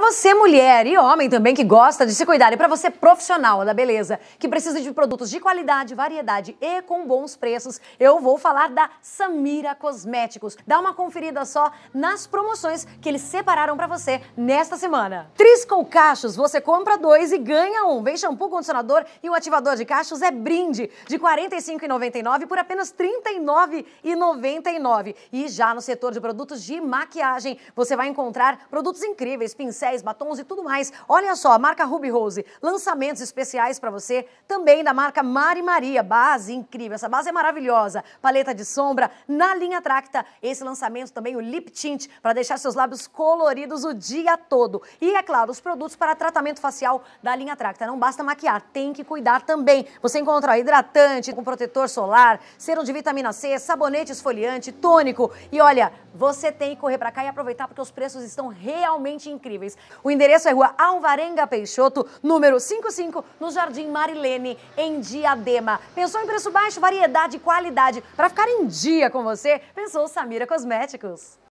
você, mulher e homem também que gosta de se cuidar, e para você, profissional da beleza, que precisa de produtos de qualidade, variedade e com bons preços, eu vou falar da Samira Cosméticos. Dá uma conferida só nas promoções que eles separaram para você nesta semana. Triscol Cachos, você compra dois e ganha um. Vem shampoo, condicionador e um ativador de cachos é brinde, de R$ 45,99 por apenas R$ 39,99. E já no setor de produtos de maquiagem, você vai encontrar produtos incríveis, pincéis, pincéis, batons e tudo mais. Olha só, a marca Ruby Rose, lançamentos especiais para você, também da marca Mari Maria, base incrível, essa base é maravilhosa, paleta de sombra na linha Tracta, esse lançamento também o Lip Tint para deixar seus lábios coloridos o dia todo. E é claro, os produtos para tratamento facial da linha Tracta, não basta maquiar, tem que cuidar também. Você encontra hidratante com protetor solar, serum de vitamina C, sabonete esfoliante, tônico. E olha, você tem que correr para cá e aproveitar porque os preços estão realmente incríveis. O endereço é Rua Alvarenga Peixoto, número 55, no Jardim Marilene, em Diadema. Pensou em preço baixo, variedade e qualidade para ficar em dia com você? Pensou Samira Cosméticos.